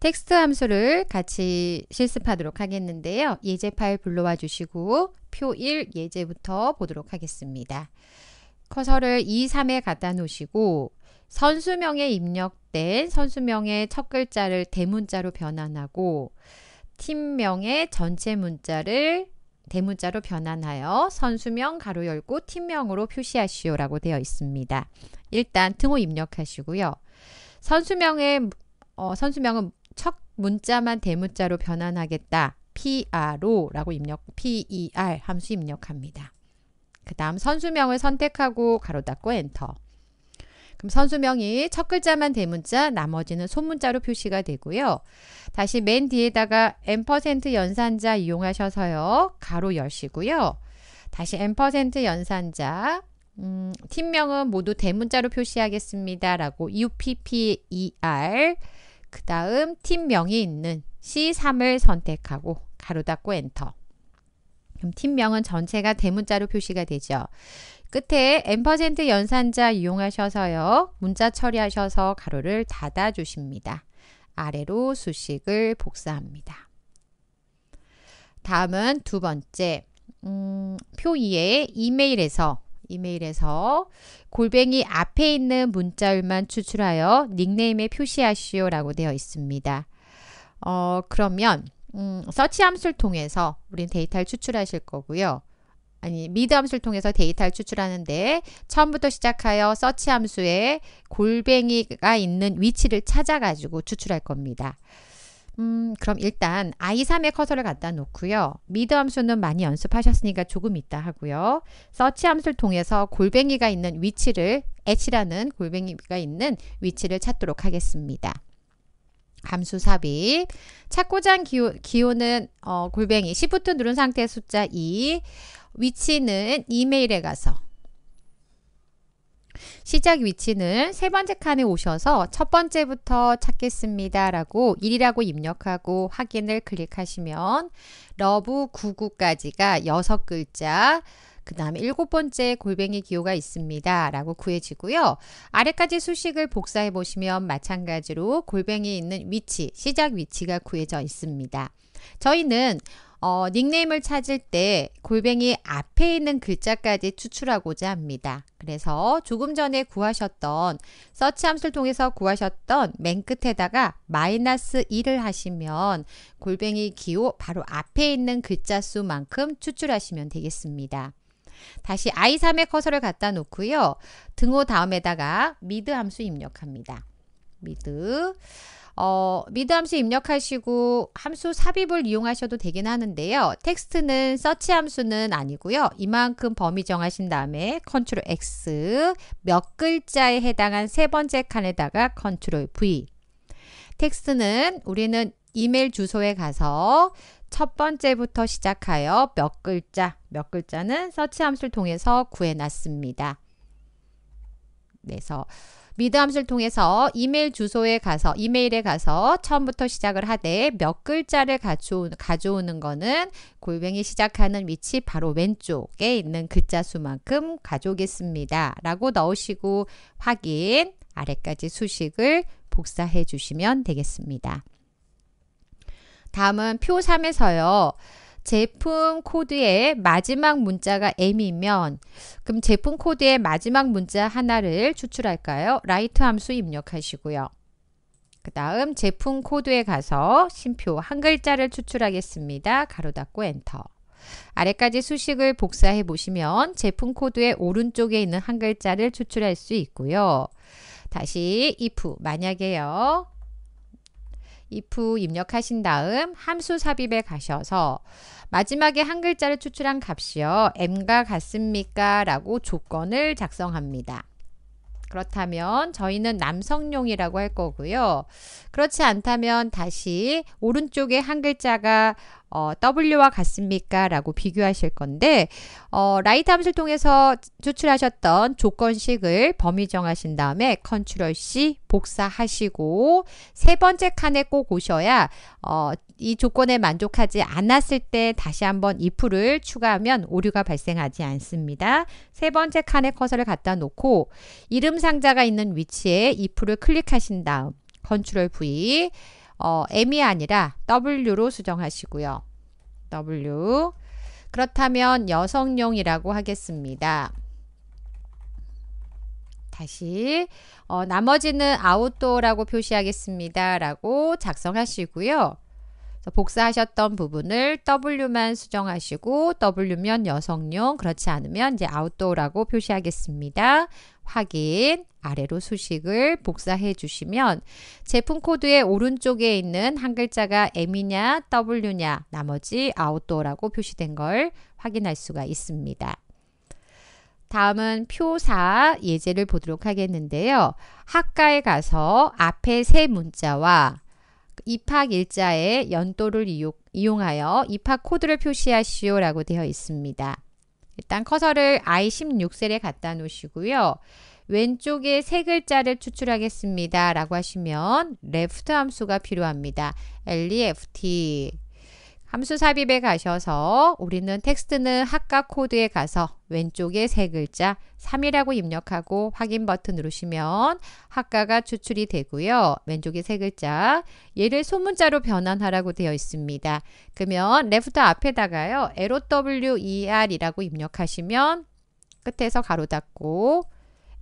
텍스트 함수를 같이 실습하도록 하겠는데요. 예제 파일 불러와 주시고 표 1 예제부터 보도록 하겠습니다. 커서를 2, 3에 갖다 놓으시고 선수명에 입력된 선수명의 첫 글자를 대문자로 변환하고 팀명의 전체 문자를 대문자로 변환하여 선수명 가로 열고 팀명으로 표시하시오 라고 되어 있습니다. 일단 등호 입력하시고요. 선수명의 어, 선수명은 첫 문자만 대문자로 변환하겠다. PRO라고 입력, PER 함수 입력합니다. 그 다음 선수명을 선택하고 가로 닫고 엔터. 그럼 선수명이 첫 글자만 대문자, 나머지는 소문자로 표시가 되고요. 다시 맨 뒤에다가 n% 연산자 이용하셔서요. 가로 열시고요. 다시 n% 연산자, 음, 팀명은 모두 대문자로 표시하겠습니다. 라고 UPPER 그 다음 팀명이 있는 C3을 선택하고 가로 닫고 엔터. 그럼 팀명은 전체가 대문자로 표시가 되죠. 끝에 앰 연산자 이용하셔서요. 문자 처리하셔서 가로를 닫아주십니다. 아래로 수식을 복사합니다. 다음은 두 번째. 음, 표 2의 이메일에서 이메일에서 골뱅이 앞에 있는 문자열만 추출하여 닉네임에 표시하시오 라고 되어 있습니다. 어, 그러면 음, 서치 함수를 통해서 우린 데이터를 추출하실 거고요. 아니 미드 함수를 통해서 데이터를 추출하는데 처음부터 시작하여 서치 함수에 골뱅이가 있는 위치를 찾아가지고 추출할 겁니다. 음, 그럼 일단 i 3의 커서를 갖다 놓고요. 미드 함수는 많이 연습하셨으니까 조금 있다 하고요. 서치 함수를 통해서 골뱅이가 있는 위치를 h라는 골뱅이가 있는 위치를 찾도록 하겠습니다. 함수 삽입 찾고자 한 기호, 기호는 어, 골뱅이 시프트 누른 상태의 숫자 2 위치는 이메일에 가서 시작 위치는 세 번째 칸에 오셔서 첫 번째부터 찾겠습니다. 라고 1이라고 입력하고 확인을 클릭하시면 러브 99까지가 6글자 그 다음에 일곱 번째 골뱅이 기호가 있습니다. 라고 구해지고요. 아래까지 수식을 복사해 보시면 마찬가지로 골뱅이 있는 위치, 시작 위치가 구해져 있습니다. 저희는 어, 닉네임을 찾을 때 골뱅이 앞에 있는 글자까지 추출하고자 합니다. 그래서 조금 전에 구하셨던 서치 함수를 통해서 구하셨던 맨 끝에다가 마이너스 1을 하시면 골뱅이 기호 바로 앞에 있는 글자 수만큼 추출하시면 되겠습니다. 다시 i3에 커서를 갖다 놓고요. 등호 다음에다가 미드 함수 입력합니다. 미드 어, 미드 함수 입력하시고 함수 삽입을 이용하셔도 되긴 하는데요. 텍스트는 서치 함수는 아니고요. 이만큼 범위 정하신 다음에 컨트롤 X 몇 글자에 해당한 세 번째 칸에다가 컨트롤 V 텍스트는 우리는 이메일 주소에 가서 첫 번째부터 시작하여 몇 글자, 몇 글자는 서치 함수를 통해서 구해놨습니다. 그래서 미드 함수를 통해서 이메일 주소에 가서 이메일에 가서 처음부터 시작을 하되 몇 글자를 가져오는, 가져오는 거는 골뱅이 시작하는 위치 바로 왼쪽에 있는 글자 수만큼 가져오겠습니다. 라고 넣으시고 확인 아래까지 수식을 복사해 주시면 되겠습니다. 다음은 표 3에서요. 제품 코드의 마지막 문자가 M이면 그럼 제품 코드의 마지막 문자 하나를 추출할까요? 라이트 함수 입력하시고요. 그 다음 제품 코드에 가서 심표 한 글자를 추출하겠습니다. 가로 닫고 엔터. 아래까지 수식을 복사해 보시면 제품 코드의 오른쪽에 있는 한 글자를 추출할 수 있고요. 다시 if 만약에요. if 입력하신 다음 함수 삽입에 가셔서 마지막에 한 글자를 추출한 값이요 m과 같습니까? 라고 조건을 작성합니다. 그렇다면 저희는 남성용이라고 할 거고요. 그렇지 않다면 다시 오른쪽에 한 글자가 어, W와 같습니까? 라고 비교하실 건데 어, 라이트 함수를 통해서 추출하셨던 조건식을 범위 정하신 다음에 컨트롤 C 복사하시고 세 번째 칸에 꼭 오셔야 어, 이 조건에 만족하지 않았을 때 다시 한번 if를 추가하면 오류가 발생하지 않습니다. 세 번째 칸에 커서를 갖다 놓고 이름 상자가 있는 위치에 if를 클릭하신 다음 컨트롤 V 어, M이 아니라 W로 수정하시고요. W 그렇다면 여성용이라고 하겠습니다. 다시 어, 나머지는 아웃도어라고 표시하겠습니다. 라고 작성하시고요. 복사하셨던 부분을 W만 수정하시고 W면 여성용, 그렇지 않으면 이제 아웃도어라고 표시하겠습니다. 확인, 아래로 수식을 복사해 주시면 제품 코드의 오른쪽에 있는 한 글자가 M이냐 W냐 나머지 아웃도어라고 표시된 걸 확인할 수가 있습니다. 다음은 표사 예제를 보도록 하겠는데요. 학과에 가서 앞에 세 문자와 입학 일자에 연도를 이용하여 입학 코드를 표시하시오 라고 되어 있습니다. 일단 커서를 I16셀에 갖다 놓으시고요. 왼쪽에 세 글자를 추출하겠습니다. 라고 하시면 left 함수가 필요합니다. left 함수 삽입에 가셔서 우리는 텍스트는 학과 코드에 가서 왼쪽에 세 글자 3이라고 입력하고 확인 버튼 누르시면 학과가 추출이 되고요. 왼쪽에 세 글자 얘를 소문자로 변환하라고 되어 있습니다. 그러면 레프트 앞에다가요. LOWER이라고 입력하시면 끝에서 가로 닫고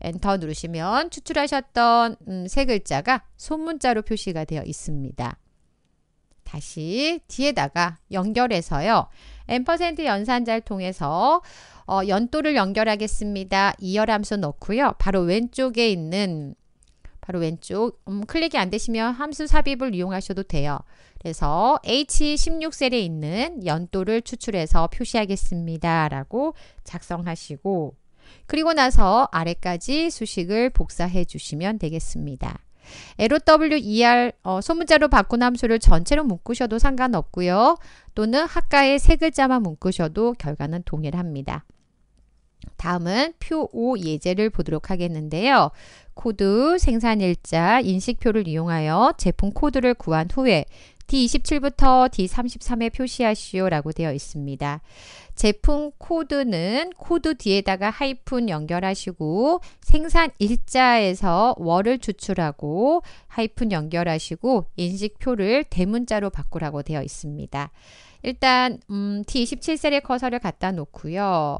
엔터 누르시면 추출하셨던 음, 세 글자가 소문자로 표시가 되어 있습니다. 다시 뒤에다가 연결해서요. 앰 연산자를 통해서 어, 연도를 연결하겠습니다. 이열함수 넣고요. 바로 왼쪽에 있는 바로 왼쪽 음, 클릭이 안 되시면 함수 삽입을 이용하셔도 돼요. 그래서 H16셀에 있는 연도를 추출해서 표시하겠습니다. 라고 작성하시고 그리고 나서 아래까지 수식을 복사해 주시면 되겠습니다. LOWER 어, 소문자로 바꾼 함수를 전체로 묶으셔도 상관없고요. 또는 학과의 세 글자만 묶으셔도 결과는 동일합니다. 다음은 표 5 예제를 보도록 하겠는데요. 코드, 생산일자, 인식표를 이용하여 제품 코드를 구한 후에 D27부터 D33에 표시하시오 라고 되어 있습니다. 제품 코드는 코드 뒤에다가 하이픈 연결하시고 생산 일자에서 월을 추출하고 하이픈 연결하시고 인식표를 대문자로 바꾸라고 되어 있습니다. 일단 음, D27셀에 커서를 갖다 놓고요.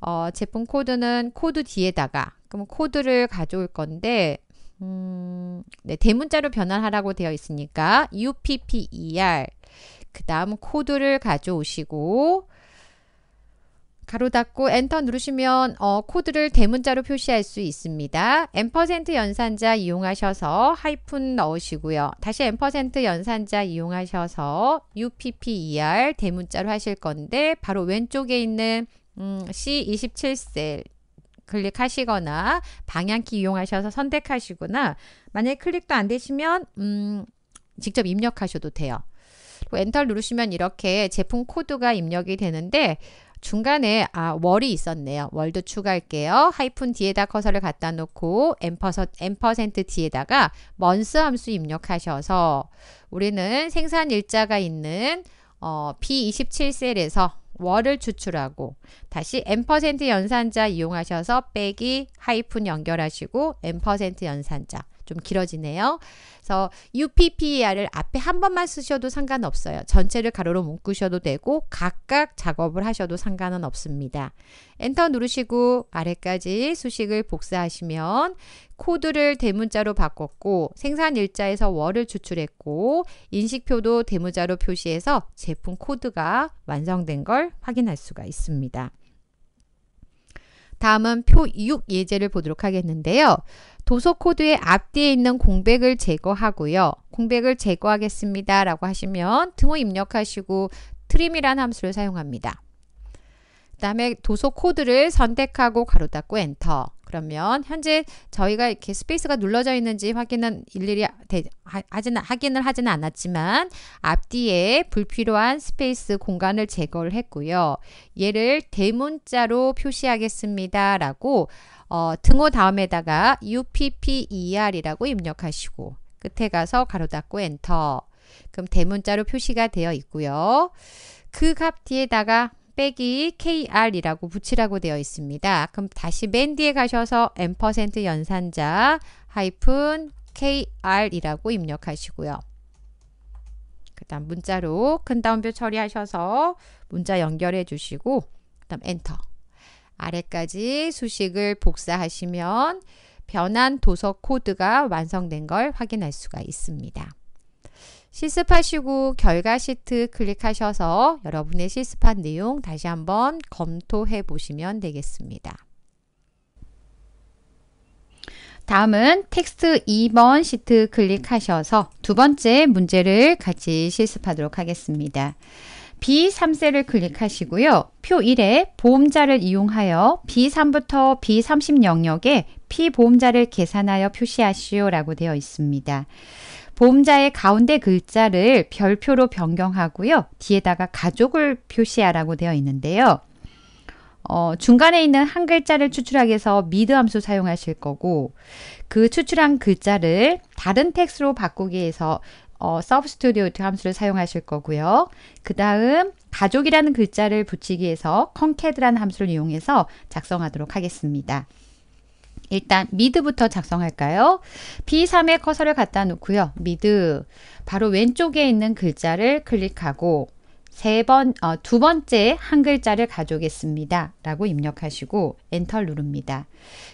어, 제품 코드는 코드 뒤에다가 그럼 코드를 가져올 건데 음, 네, 대문자로 변환하라고 되어 있으니까 UPPER 그 다음 코드를 가져오시고 가로 닫고 엔터 누르시면 어, 코드를 대문자로 표시할 수 있습니다. 앰퍼센트 연산자 이용하셔서 하이픈 넣으시고요. 다시 앰퍼센트 연산자 이용하셔서 UPPER 대문자로 하실 건데 바로 왼쪽에 있는 음, C27셀 클릭하시거나 방향키 이용하셔서 선택하시거나 만약에 클릭도 안 되시면 음, 직접 입력하셔도 돼요. 엔터 누르시면 이렇게 제품 코드가 입력이 되는데 중간에 아 월이 있었네요. 월도 추가할게요. 하이픈 뒤에다 커서를 갖다 놓고 엠퍼센트 뒤에다가 먼스 함수 입력하셔서 우리는 생산 일자가 있는 어, p 2 7 셀에서 월을 추출하고 다시 n% 연산자 이용하셔서 빼기 하이픈 연결하시고 n% 연산자 좀 길어지네요. 그래서 UPPER을 앞에 한 번만 쓰셔도 상관없어요. 전체를 가로로 묶으셔도 되고 각각 작업을 하셔도 상관은 없습니다. 엔터 누르시고 아래까지 수식을 복사하시면 코드를 대문자로 바꿨고 생산 일자에서 월을 추출했고 인식표도 대문자로 표시해서 제품 코드가 완성된 걸 확인할 수가 있습니다. 다음은 표 6 예제를 보도록 하겠는데요. 도서 코드의 앞뒤에 있는 공백을 제거하고요. 공백을 제거하겠습니다. 라고 하시면 등호 입력하시고 트림이라는 함수를 사용합니다. 그 다음에 도서 코드를 선택하고 가로 닫고 엔터. 그러면 현재 저희가 이렇게 스페이스가 눌러져 있는지 확인은 일일이 되, 하, 지는 확인을 하지는 않았지만 앞뒤에 불필요한 스페이스 공간을 제거를 했고요. 얘를 대문자로 표시하겠습니다. 라고 어, 등호 다음에다가 UPPER이라고 입력하시고 끝에 가서 가로 닫고 엔터 그럼 대문자로 표시가 되어 있고요. 그 값 뒤에다가 빼기 kr이라고 붙이라고 되어 있습니다. 그럼 다시 맨 뒤에 가셔서 n% 연산자 하이픈 kr이라고 입력하시고요. 그다음 문자로 큰 다운표 처리하셔서 문자 연결해 주시고 그다음 엔터. 아래까지 수식을 복사하시면 변환 도석 코드가 완성된 걸 확인할 수가 있습니다. 실습하시고 결과 시트 클릭하셔서 여러분의 실습한 내용 다시 한번 검토해 보시면 되겠습니다. 다음은 텍스트 2번 시트 클릭하셔서 두 번째 문제를 같이 실습하도록 하겠습니다. B3셀을 클릭하시고요. 표 1에 보험자를 이용하여 B3부터 B30 영역에 피보험자를 계산하여 표시하시오 라고 되어 있습니다. 보험자의 가운데 글자를 별표로 변경하고요. 뒤에다가 가족을 표시하라고 되어 있는데요. 어, 중간에 있는 한 글자를 추출하기 위해서 미드 함수 사용하실 거고 그 추출한 글자를 다른 텍스트로 바꾸기 위해서 어, substitute 함수를 사용하실 거고요. 그 다음 가족이라는 글자를 붙이기 위해서 concat라는 함수를 이용해서 작성하도록 하겠습니다. 일단 미드부터 작성할까요? B3에 커서를 갖다 놓고요. 미드 바로 왼쪽에 있는 글자를 클릭하고 세 번, 어, 번째 한 글자를 가져오겠습니다. 라고 입력하시고 엔터 누릅니다.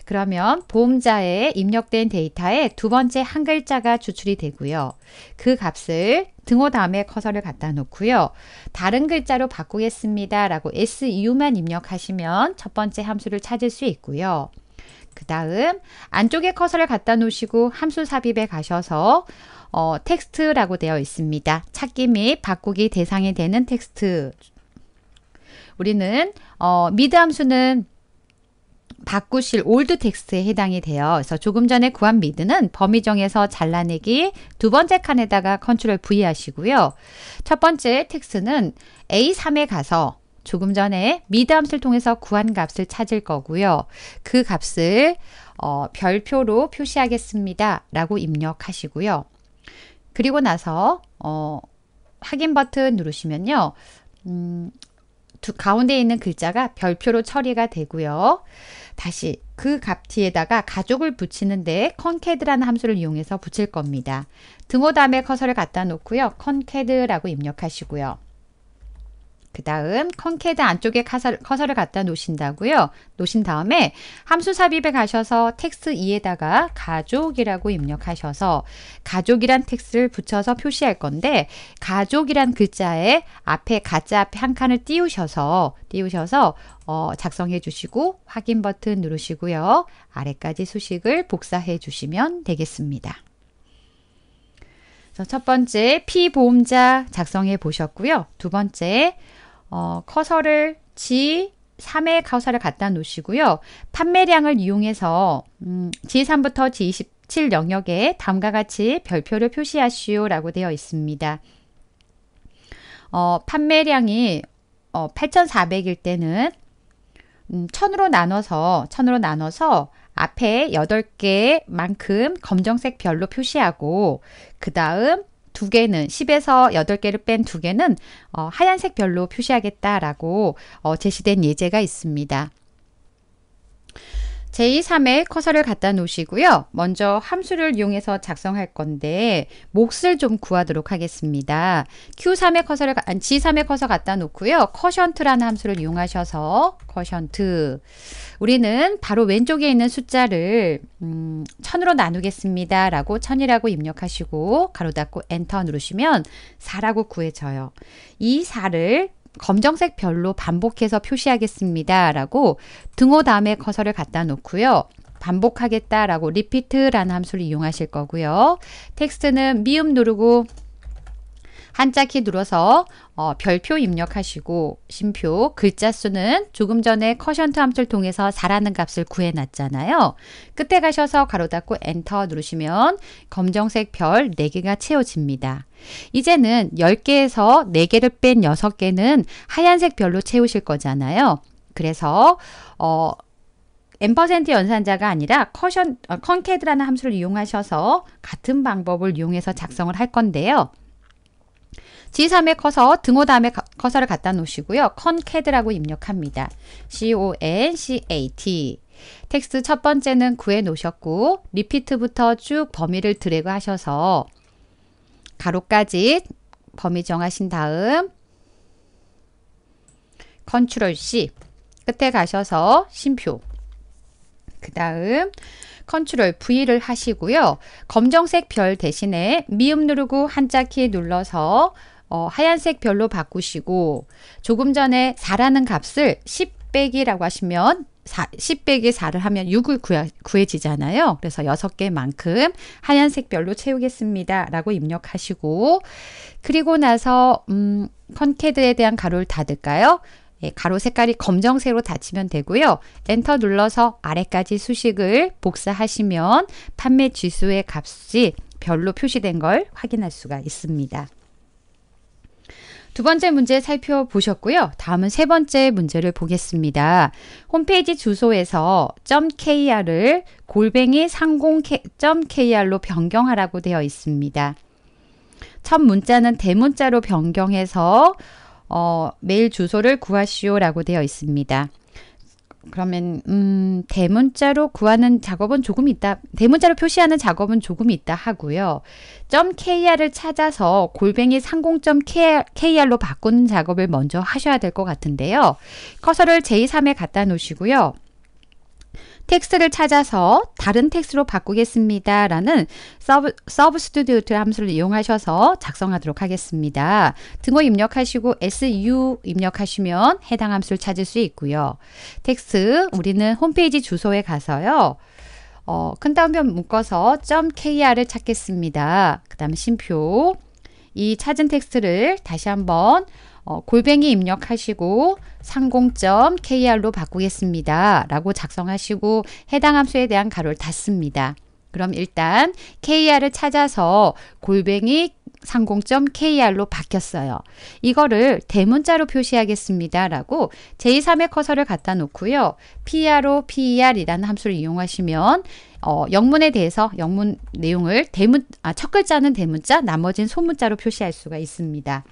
그러면 보험자에 입력된 데이터에 두 번째 한 글자가 추출이 되고요. 그 값을 등호 다음에 커서를 갖다 놓고요. 다른 글자로 바꾸겠습니다. 라고 SU만 입력하시면 첫 번째 함수를 찾을 수 있고요. 그 다음 안쪽에 커서를 갖다 놓으시고 함수 삽입에 가셔서 어, 텍스트라고 되어 있습니다. 찾기 및 바꾸기 대상이 되는 텍스트 우리는 어, 미드 함수는 바꾸실 올드 텍스트에 해당이 되어 그래서 조금 전에 구한 미드는 범위 정에서 잘라내기 두 번째 칸에다가 컨트롤 V 하시고요. 첫 번째 텍스트는 A3에 가서 조금 전에 미담을 통해서 구한 값을 찾을 거고요. 그 값을 어, 별표로 표시하겠습니다. 라고 입력하시고요. 그리고 나서 어, 확인 버튼 누르시면요. 음, 두, 가운데 있는 글자가 별표로 처리가 되고요. 다시 그 값 뒤에다가 가족을 붙이는데 c o n c a t 라는 함수를 이용해서 붙일 겁니다. 등호 다음에 커서를 갖다 놓고요. c o n c a t 라고 입력하시고요. 그 다음 컨캐드 안쪽에 커서, 를 갖다 놓으신다고요. 놓으신 다음에 함수 삽입에 가셔서 텍스 2에다가 가족이라고 입력하셔서 가족이란 텍스를 붙여서 표시할 건데 가족이란 글자에 앞에 가짜 앞에 한 칸을 띄우셔서 띄우셔서 어, 작성해 주시고 확인 버튼 누르시고요. 아래까지 수식을 복사해 주시면 되겠습니다. 첫 번째 피보험자 작성해 보셨고요. 두 번째 어, 커서를 G 3의 가서를 갖다 놓으시고요. 판매량을 이용해서 음, G3부터 G27 영역에 다음과 같이 별표를 표시하시오라고 되어 있습니다. 어, 판매량이 어, 8,400일 때는 음, 1000으로 나눠서 1000으로 나눠서 앞에 8개만큼 검정색 별로 표시하고 그 다음 두 개는 10에서 8개를 뺀 두 개는 어, 하얀색별로 표시하겠다라고 어, 제시된 예제가 있습니다. 제2, 3의 커서를 갖다 놓으시고요. 먼저 함수를 이용해서 작성할 건데 몫을 좀 구하도록 하겠습니다. Q3에 커서를 아니, G3에 커서 갖다 놓고요. 커션트라는 함수를 이용하셔서 커션트 우리는 바로 왼쪽에 있는 숫자를 음, 천으로 나누겠습니다. 라고 천이라고 입력하시고 가로 닫고 엔터 누르시면 4라고 구해져요. 이 4를 검정색 별로 반복해서 표시하겠습니다. 라고 등호 다음에 커서를 갖다 놓고요. 반복하겠다라고 repeat라는 함수를 이용하실 거고요. 텍스트는 미음 누르고 한자키 눌러서 어, 별표 입력하시고 심표 글자 수는 조금 전에 커션트 함수를 통해서 4라는 값을 구해놨잖아요. 끝에 가셔서 가로 닫고 엔터 누르시면 검정색 별 4개가 채워집니다. 이제는 10개에서 4개를 뺀 6개는 하얀색 별로 채우실 거잖아요. 그래서 어, n% 연산자가 아니라 커션, 어, 컨캐드라는 함수를 이용하셔서 같은 방법을 이용해서 작성을 할 건데요. g 3에 커서 등호 다음에 커서를 갖다 놓으시고요. concad라고 입력합니다. C-O-N-C-A-T 텍스트 첫 번째는 구해 놓으셨고 리피트부터 쭉 범위를 드래그 하셔서 가로까지 범위 정하신 다음 컨트롤 C 끝에 가셔서 심표 그 다음 컨트롤 V를 하시고요. 검정색 별 대신에 미음 누르고 한자 키 눌러서 어, 하얀색 별로 바꾸시고 조금 전에 4라는 값을 10 빼기라고 하시면 4, 10 빼기 4를 하면 6을 구해, 구해지잖아요. 그래서 6개만큼 하얀색 별로 채우겠습니다. 라고 입력하시고 그리고 나서 음, 컨캐드에 대한 가로를 닫을까요? 예, 가로 색깔이 검정색으로 닫히면 되고요. 엔터 눌러서 아래까지 수식을 복사하시면 판매 지수의 값이 별로 표시된 걸 확인할 수가 있습니다. 두 번째 문제 살펴보셨고요. 다음은 세 번째 문제를 보겠습니다. 홈페이지 주소에서 .kr을 골뱅이 상공 .kr로 변경하라고 되어 있습니다. 첫 문자는 대문자로 변경해서 어, 메일 주소를 구하시오라고 되어 있습니다. 그러면 음, 대문자로 구하는 작업은 조금 있다. 대문자로 표시하는 작업은 조금 있다 하고요. .kr을 찾아서 골뱅이 상공.kr로 바꾸는 작업을 먼저 하셔야 될 것 같은데요. 커서를 j3에 갖다 놓으시고요. 텍스트를 찾아서 다른 텍스트로 바꾸겠습니다. 라는 서브, 서브 스튜디오트 함수를 이용하셔서 작성하도록 하겠습니다. 등호 입력하시고 su 입력하시면 해당 함수를 찾을 수 있고요. 텍스트 우리는 홈페이지 주소에 가서요. 어, 큰 따옴표 묶어서 .kr을 찾겠습니다. 그 다음 에 심표 이 찾은 텍스트를 다시 한번 어, 골뱅이 입력하시고 상공점 kr로 바꾸겠습니다. 라고 작성하시고 해당 함수에 대한 가로를 닫습니다. 그럼 일단 kr을 찾아서 골뱅이 상공 kr로 바뀌었어요. 이거를 대문자로 표시하겠습니다. 라고 제2, 3의 커서를 갖다 놓고요. pro, per이라는 함수를 이용하시면 어, 영문에 대해서 영문 내용을 대문, 아, 첫 글자는 대문자, 나머지는 소문자로 표시할 수가 있습니다.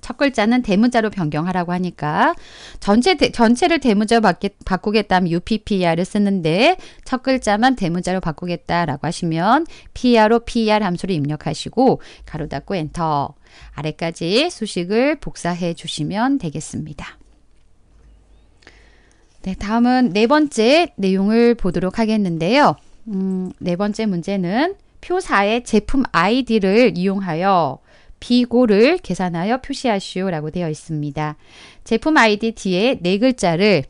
첫 글자는 대문자로 변경하라고 하니까 전체 대, 전체를 대문자로 바뀌, 바꾸겠다면 UPPR을 쓰는데 첫 글자만 대문자로 바꾸겠다라고 하시면 PR로 PR 함수를 입력하시고 가로 닫고 엔터 아래까지 수식을 복사해 주시면 되겠습니다. 네, 다음은 네 번째 내용을 보도록 하겠는데요. 음, 네 번째 문제는 표사의 제품 아이디를 이용하여 비고를 계산하여 표시하시오라고 되어 있습니다. 제품 아이디 뒤에 네 글자를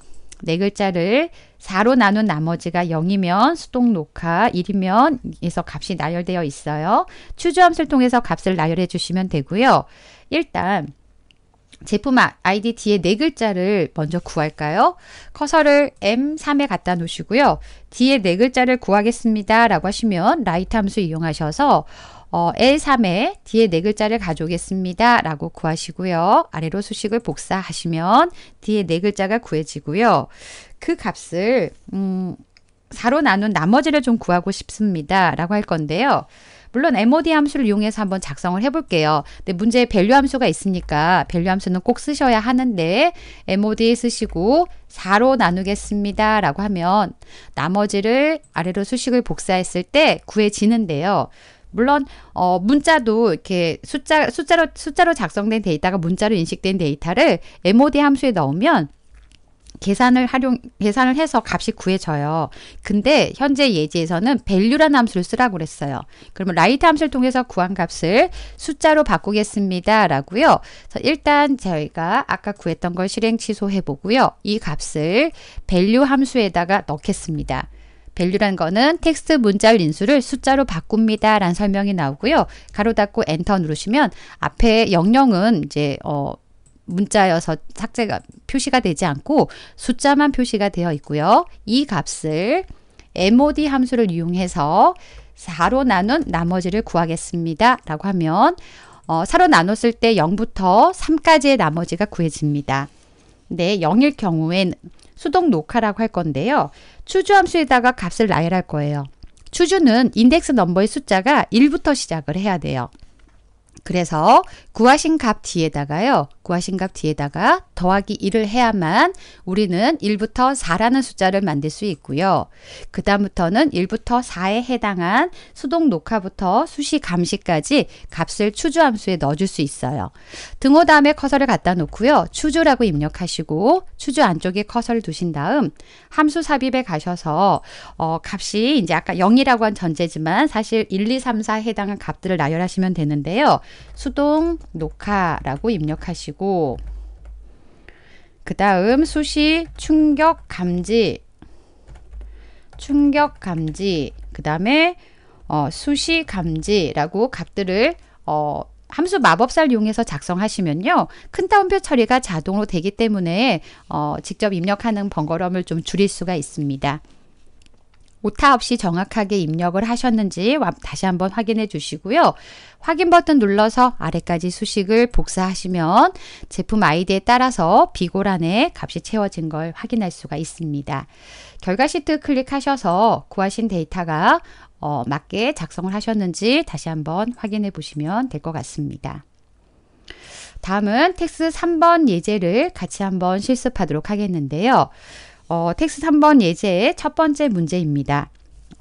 네 글자를 4로 나눈 나머지가 0이면 수동 녹화, 1이면 에서 값이 나열되어 있어요. 추주함수를 통해서 값을 나열해 주시면 되고요. 일단 제품 아, 아이디 뒤에 네 글자를 먼저 구할까요? 커서를 M3에 갖다 놓으시고요. 뒤에 네 글자를 구하겠습니다. 라고 하시면 라이트 함수 이용하셔서 어, L3에 뒤에 네 글자를 가져오겠습니다. 라고 구하시고요. 아래로 수식을 복사하시면 뒤에 네 글자가 구해지고요. 그 값을 음, 4로 나눈 나머지를 좀 구하고 싶습니다. 라고 할 건데요. 물론 MOD 함수를 이용해서 한번 작성을 해볼게요. 근데 문제에 밸류 함수가 있으니까 밸류 함수는 꼭 쓰셔야 하는데 MOD 쓰시고 4로 나누겠습니다. 라고 하면 나머지를 아래로 수식을 복사했을 때 구해지는데요. 물론 어 문자도 이렇게 숫자 숫자로 숫자로 작성된 데이터가 문자로 인식된 데이터를 MOD 함수에 넣으면 계산을 활용 계산을 해서 값이 구해져요. 근데 현재 예제에서는 value라는 함수를 쓰라고 그랬어요. 그러면 라이트 함수를 통해서 구한 값을 숫자로 바꾸겠습니다라고요. 일단 저희가 아까 구했던 걸 실행 취소해 보고요. 이 값을 value 함수에다가 넣겠습니다. 밸류란 거는 텍스트 문자열 인수를 숫자로 바꿉니다. 라는 설명이 나오고요. 가로 닫고 엔터 누르시면 앞에 영영은 이제 어 문자여서 삭제가 표시가 되지 않고 숫자만 표시가 되어 있고요. 이 값을 mod 함수를 이용해서 4로 나눈 나머지를 구하겠습니다. 라고 하면 어, 4로 나눴을 때 0부터 3까지의 나머지가 구해집니다. 네, 데 0일 경우엔 수동 녹화라고 할 건데요. 추주 함수에다가 값을 나열할 거예요. 추주는 인덱스 넘버의 숫자가 1부터 시작을 해야 돼요. 그래서 구하신 값 뒤에다가요. 구하신 값 뒤에다가 더하기 1을 해야만 우리는 1부터 4라는 숫자를 만들 수 있고요. 그 다음부터는 1부터 4에 해당한 수동 녹화부터 수시 감시까지 값을 추주 함수에 넣어줄 수 있어요. 등호 다음에 커서를 갖다 놓고요. 추주라고 입력하시고 추주 안쪽에 커서를 두신 다음 함수 삽입에 가셔서 어, 값이 이제 아까 0이라고 한 전제지만 사실 1, 2, 3, 4에 해당한 값들을 나열하시면 되는데요. 수동 녹화라고 입력하시고 그 다음 수시 충격 감지 충격 감지 그 다음에 어, 수시 감지라고 값들을 어, 함수 마법사를 이용해서 작성하시면요. 큰 따옴표 처리가 자동으로 되기 때문에 어, 직접 입력하는 번거로움을 좀 줄일 수가 있습니다. 오타 없이 정확하게 입력을 하셨는지 다시 한번 확인해 주시고요. 확인 버튼 눌러서 아래까지 수식을 복사하시면 제품 아이디에 따라서 비고란에 값이 채워진 걸 확인할 수가 있습니다. 결과 시트 클릭하셔서 구하신 데이터가 어, 맞게 작성을 하셨는지 다시 한번 확인해 보시면 될 것 같습니다. 다음은 텍스 3번 예제를 같이 한번 실습하도록 하겠는데요. 어, 텍스 트 3번 예제의 첫 번째 문제입니다.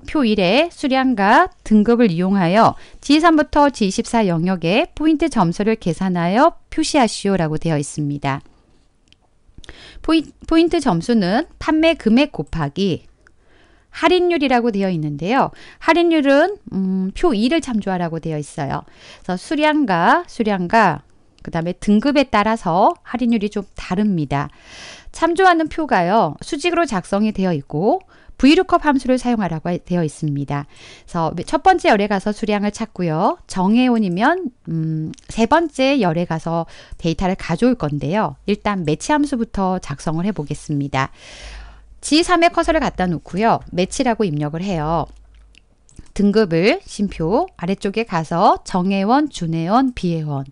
표 1에 수량과 등급을 이용하여 G3부터 G24 영역의 포인트 점수를 계산하여 표시하시오라고 되어 있습니다. 포인, 트 점수는 판매 금액 곱하기 할인율이라고 되어 있는데요. 할인율은 음, 표 2를 참조하라고 되어 있어요. 그래서 수량과 수량과 그 다음에 등급에 따라서 할인율이 좀 다릅니다. 참조하는 표가요. 수직으로 작성이 되어 있고 v l o o 함수를 사용하라고 되어 있습니다. 그래서 첫 번째 열에 가서 수량을 찾고요. 정해온이면 음, 세 번째 열에 가서 데이터를 가져올 건데요. 일단 매치 함수부터 작성을 해 보겠습니다. G3에 커서를 갖다 놓고요. 매치라고 입력을 해요. 등급을 심표 아래쪽에 가서 정해원, 준해원, 비해원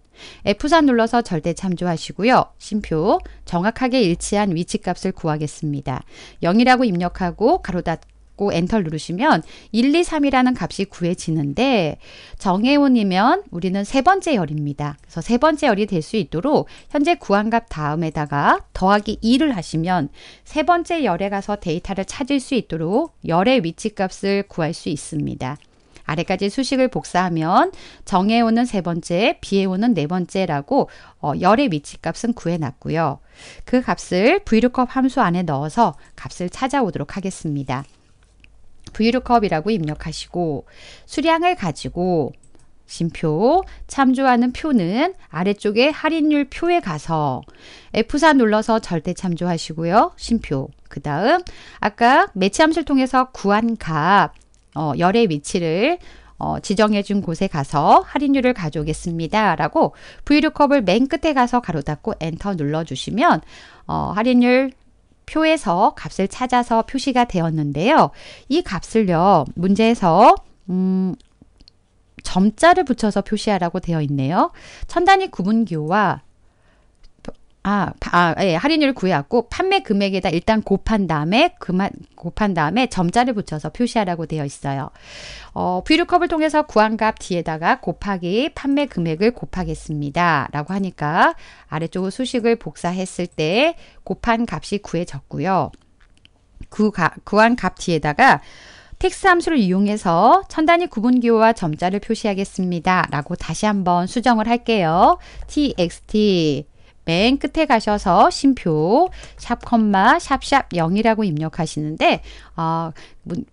F4 눌러서 절대 참조하시고요. 심표 정확하게 일치한 위치값을 구하겠습니다. 0이라고 입력하고 가로 닫고 엔터 누르시면 1, 2, 3이라는 값이 구해지는데 정해온이면 우리는 세 번째 열입니다. 그래서 세 번째 열이 될 수 있도록 현재 구한 값 다음에다가 더하기 2를 하시면 세 번째 열에 가서 데이터를 찾을 수 있도록 열의 위치값을 구할 수 있습니다. 아래까지 수식을 복사하면 정해 오는 세 번째, 비해 오는 네 번째라고 어, 열의 위치값은 구해놨고요. 그 값을 vlookup 함수 안에 넣어서 값을 찾아오도록 하겠습니다. vlookup이라고 입력하시고 수량을 가지고 심표, 참조하는 표는 아래쪽에 할인율 표에 가서 F4 눌러서 절대 참조하시고요. 심표. 그 다음 아까 매치함수를 통해서 구한 값 어, 열의 위치를 어, 지정해준 곳에 가서 할인율을 가져오겠습니다. 라고 VLOOKUP을 맨 끝에 가서 가로 닫고 엔터 눌러주시면 어, 할인율 표에서 값을 찾아서 표시가 되었는데요. 이 값을요. 문제에서 음, 점자를 붙여서 표시하라고 되어 있네요. 천단위 구분기호와 아, 아, 예, 할인율 구해왔고 판매 금액에다 일단 곱한 다음에 그만 곱한 다음에 점자를 붙여서 표시하라고 되어 있어요. 어, v l o 을 통해서 구한 값 뒤에다가 곱하기 판매 금액을 곱하겠습니다라고 하니까 아래쪽으로 수식을 복사했을 때 곱한 값이 구해졌고요. 구, 가, 구한 값 뒤에다가 텍스 함수를 이용해서 천단위 구분기호와 점자를 표시하겠습니다. 라고 다시 한번 수정을 할게요. txt 맨 끝에 가셔서 심표 샵 콤마 샵샵 0이라고 입력하시는데 어,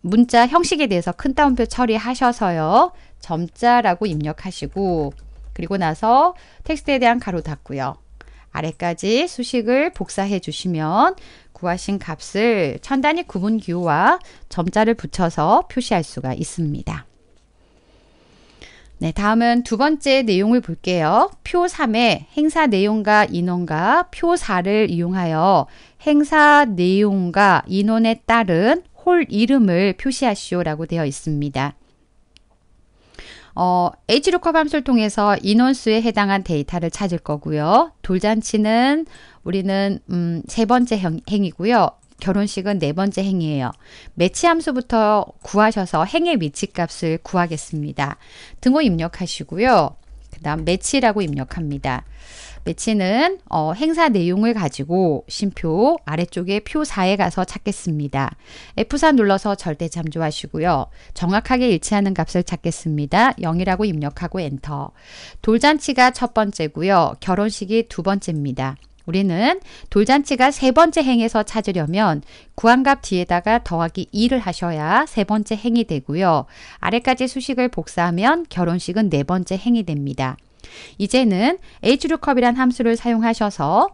문, 자 형식에 대해서 큰 따옴표 처리하셔서요. 점자라고 입력하시고 그리고 나서 텍스트에 대한 가로 닫고요. 아래까지 수식을 복사해 주시면 구하신 값을 천단위 구분 기호와 점자를 붙여서 표시할 수가 있습니다. 네, 다음은 두 번째 내용을 볼게요. 표 3에 행사 내용과 인원과 표 4를 이용하여 행사 내용과 인원에 따른 홀 이름을 표시하시오라고 되어 있습니다. 어, H루컵 함수를 통해서 인원수에 해당한 데이터를 찾을 거고요. 돌잔치는 우리는 음, 세 번째 행, 행이고요. 결혼식은 네 번째 행위예요. 매치 함수부터 구하셔서 행의 위치값을 구하겠습니다. 등호 입력하시고요. 그 다음 매치라고 입력합니다. 매치는 어, 행사 내용을 가지고 심표 아래쪽에 표 4에 가서 찾겠습니다. F4 눌러서 절대 잠조하시고요. 정확하게 일치하는 값을 찾겠습니다. 0이라고 입력하고 엔터. 돌잔치가 첫 번째고요. 결혼식이 두 번째입니다. 우리는 돌잔치가 세 번째 행에서 찾으려면 구한값 뒤에다가 더하기 2를 하셔야 세 번째 행이 되고요. 아래까지 수식을 복사하면 결혼식은 네 번째 행이 됩니다. 이제는 h l o o k u p 이란 함수를 사용하셔서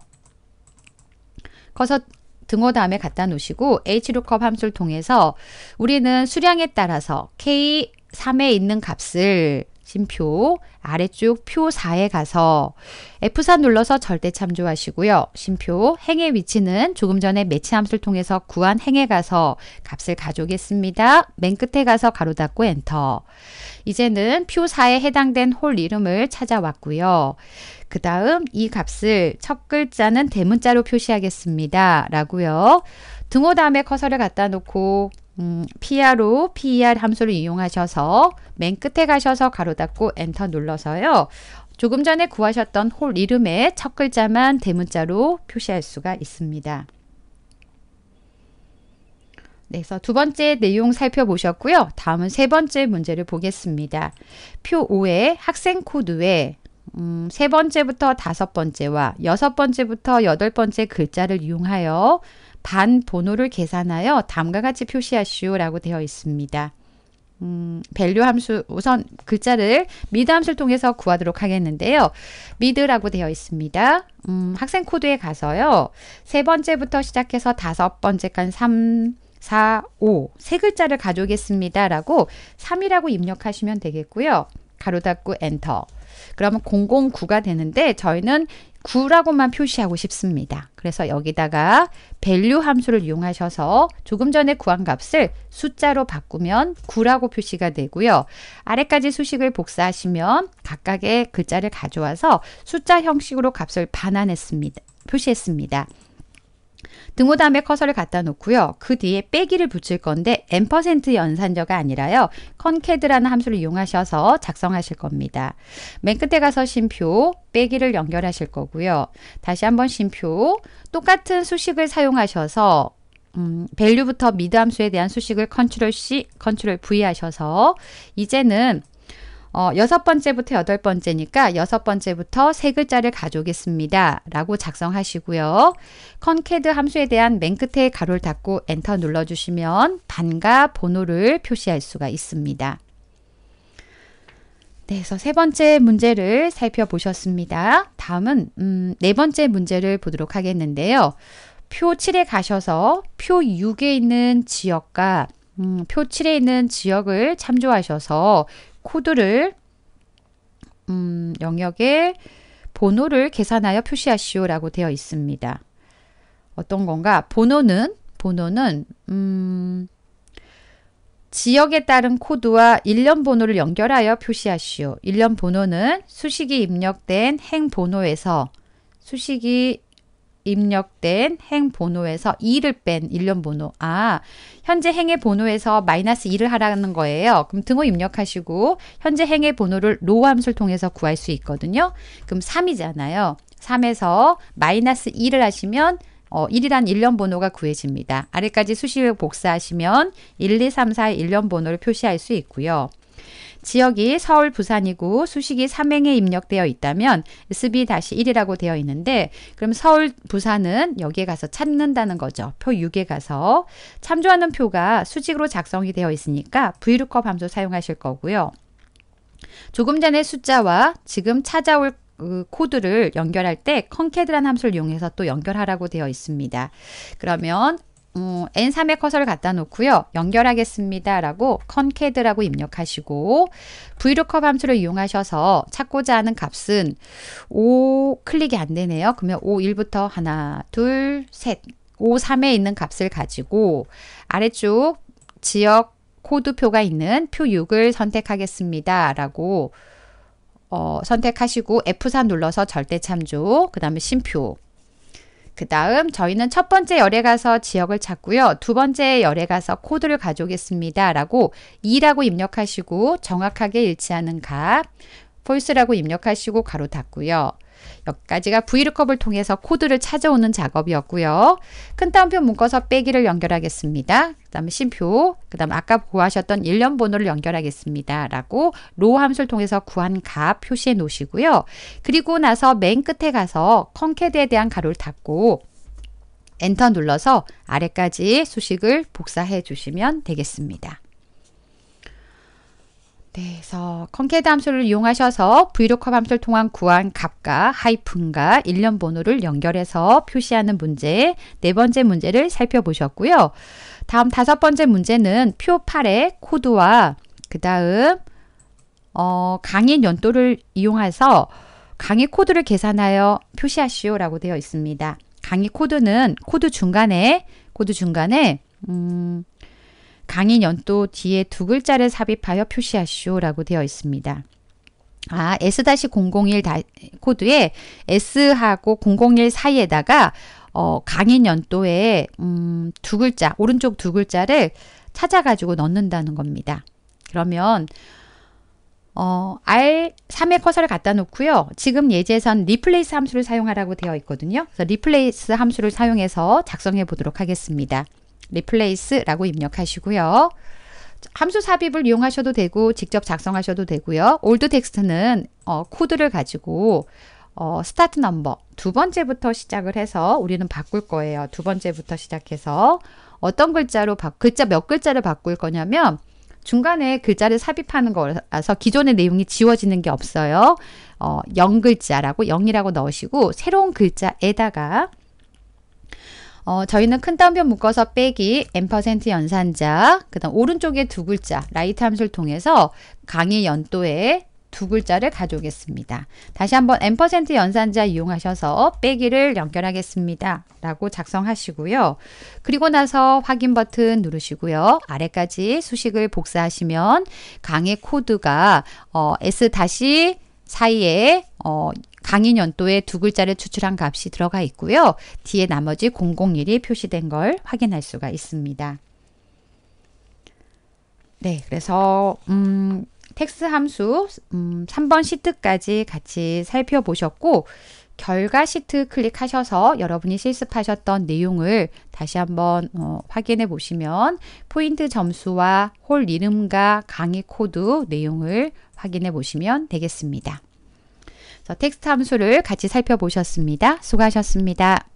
커서 등호 다음에 갖다 놓으시고 h l o o k u p 함수를 통해서 우리는 수량에 따라서 k 3에 있는 값을 심표 아래쪽 표 4에 가서 F4 눌러서 절대 참조하시고요. 심표 행의 위치는 조금 전에 매치 함수를 통해서 구한 행에 가서 값을 가져오겠습니다. 맨 끝에 가서 가로 닫고 엔터. 이제는 표 4에 해당된 홀 이름을 찾아왔고요. 그 다음 이 값을 첫 글자는 대문자로 표시하겠습니다. 라고요. 등호 다음에 커서를 갖다 놓고 음, PR로 PER 함수를 이용하셔서 맨 끝에 가셔서 가로 닫고 엔터 눌러서요. 조금 전에 구하셨던 홀 이름의 첫 글자만 대문자로 표시할 수가 있습니다. 네, 그래서 두 번째 내용 살펴보셨고요. 다음은 세 번째 문제를 보겠습니다. 표 5의 학생 코드에 음, 세 번째부터 다섯 번째와 여섯 번째부터 여덟 번째 글자를 이용하여 반 번호를 계산하여 다음과 같이 표시하시오라고 되어 있습니다. 음, 밸류 함수 우선 글자를 미드 함수를 통해서 구하도록 하겠는데요. 미드라고 되어 있습니다. 음, 학생 코드에 가서요. 세 번째부터 시작해서 다섯 번째까지 3, 4, 5. 세 글자를 가져오겠습니다. 라고 3이라고 입력하시면 되겠고요. 가로 닫고 엔터. 그러면 009가 되는데 저희는 9라고만 표시하고 싶습니다. 그래서 여기다가 밸류 함수를 이용하셔서 조금 전에 구한 값을 숫자로 바꾸면 9라고 표시가 되고요. 아래까지 수식을 복사하시면 각각의 글자를 가져와서 숫자 형식으로 값을 반환했습니다. 표시했습니다. 등호 다음에 커서를 갖다 놓고요. 그 뒤에 빼기를 붙일 건데 n% 연산자가 아니라요. concat라는 함수를 이용하셔서 작성하실 겁니다. 맨 끝에 가서 심표 빼기를 연결하실 거고요. 다시 한번 심표 똑같은 수식을 사용하셔서 음, 밸류부터 미드 함수에 대한 수식을 컨트롤 C, 컨트롤 V 하셔서 이제는 어, 여섯 번째부터 여덟 번째니까 여섯 번째부터 세 글자를 가져오겠습니다. 라고 작성하시고요. 컨캐드 함수에 대한 맨 끝에 가로를 닫고 엔터 눌러주시면 반과 번호를 표시할 수가 있습니다. 네, 그래서 세 번째 문제를 살펴보셨습니다. 다음은 음, 네 번째 문제를 보도록 하겠는데요. 표 7에 가셔서 표 6에 있는 지역과 음, 표 7에 있는 지역을 참조하셔서 코드를 음, 영역에 번호를 계산하여 표시하시오라고 되어 있습니다. 어떤 건가? 번호는 번호는 음, 지역에 따른 코드와 일련 번호를 연결하여 표시하시오. 일련 번호는 수식이 입력된 행 번호에서 수식이 입력된 행 번호에서 2를 뺀 일련 번호. 아, 현재 행의 번호에서 마이너스 2를 하라는 거예요. 그럼 등호 입력하시고 현재 행의 번호를 로 함수를 통해서 구할 수 있거든요. 그럼 3이잖아요. 3에서 마이너스 2를 하시면 어, 1이란 일련 번호가 구해집니다. 아래까지 수식을 복사하시면 1, 2, 3, 4의 일련 번호를 표시할 수 있고요. 지역이 서울, 부산이고 수식이 삼행에 입력되어 있다면 SB-1이라고 되어 있는데 그럼 서울, 부산은 여기에 가서 찾는다는 거죠. 표 6에 가서 참조하는 표가 수직으로 작성이 되어 있으니까 브이루커 함수 사용하실 거고요. 조금 전에 숫자와 지금 찾아올 그 코드를 연결할 때 컨캐드란 함수를 이용해서 또 연결하라고 되어 있습니다. 그러면 음, 어, N3의 커서를 갖다 놓고요. 연결하겠습니다. 라고 c o n c a t 라고 입력하시고 vlookup 함수를 이용하셔서 찾고자 하는 값은 5 클릭이 안 되네요. 그러면 5, 1부터 하나, 둘, 셋 5, 3에 있는 값을 가지고 아래쪽 지역 코드표가 있는 표 6을 선택하겠습니다. 라고 어, 선택하시고 F3 눌러서 절대 참조, 그 다음에 심표 그 다음 저희는 첫 번째 열에 가서 지역을 찾고요. 두 번째 열에 가서 코드를 가져오겠습니다. 라고 2라고 입력하시고 정확하게 일치하는 값, false라고 입력하시고 가로 닫고요. 여기까지가 브이 o o 을 통해서 코드를 찾아오는 작업이었고요. 큰 따옴표 묶어서 빼기를 연결하겠습니다. 그 다음에 심표, 그 다음 에 아까 구하셨던 일련 번호를 연결하겠습니다. 라고 로 함수를 통해서 구한 값 표시해 놓으시고요. 그리고 나서 맨 끝에 가서 컨캐드에 대한 가로를 닫고 엔터 눌러서 아래까지 수식을 복사해 주시면 되겠습니다. 네, 그래서 컨캐드 함수를 이용하셔서 브이로 o k 함수를 통한 구한 값과 하이픈과 일련 번호를 연결해서 표시하는 문제 네 번째 문제를 살펴보셨고요. 다음 다섯 번째 문제는 표 8의 코드와 그 다음 어, 강의 연도를 이용해서 강의 코드를 계산하여 표시하시오 라고 되어 있습니다. 강의 코드는 코드 중간에 코드 중간에 음, 강의 연도 뒤에 두 글자를 삽입하여 표시하시오라고 되어 있습니다. 아, S-001 코드에 S하고 001 사이에다가 어, 강인 연도에 음, 두 글자, 오른쪽 두 글자를 찾아가지고 넣는다는 겁니다. 그러면 어, R3의 커서를 갖다 놓고요. 지금 예제선 리플레이스 함수를 사용하라고 되어 있거든요. 그래서 리플레이스 함수를 사용해서 작성해 보도록 하겠습니다. replace라고 입력하시고요. 함수 삽입을 이용하셔도 되고 직접 작성하셔도 되고요. 올드 텍스트는 어, 코드를 가지고 어, 스타트 넘버 두 번째부터 시작을 해서 우리는 바꿀 거예요. 두 번째부터 시작해서 어떤 글자로 바, 글자 몇 글자를 바꿀 거냐면 중간에 글자를 삽입하는 거라서 기존의 내용이 지워지는 게 없어요. 어, 0글자라고 0이라고 넣으시고 새로운 글자에다가 어, 저희는 큰 따옴표 묶어서 빼기 n% 연산자 그 다음 오른쪽에 두 글자 라이트 함수를 통해서 강의 연도에 두 글자를 가져오겠습니다. 다시 한번 n% 연산자 이용하셔서 빼기를 연결하겠습니다. 라고 작성하시고요. 그리고 나서 확인 버튼 누르시고요. 아래까지 수식을 복사하시면 강의 코드가 어, s- 사이에 어, 강인 연도에 두 글자를 추출한 값이 들어가 있고요. 뒤에 나머지 001이 표시된 걸 확인할 수가 있습니다. 네, 그래서 음, 텍스 함수 음, 3번 시트까지 같이 살펴보셨고 결과 시트 클릭하셔서 여러분이 실습하셨던 내용을 다시 한번 어, 확인해 보시면 포인트 점수와 홀 이름과 강의 코드 내용을 확인해 보시면 되겠습니다. 텍스트 함수를 같이 살펴보셨습니다. 수고하셨습니다.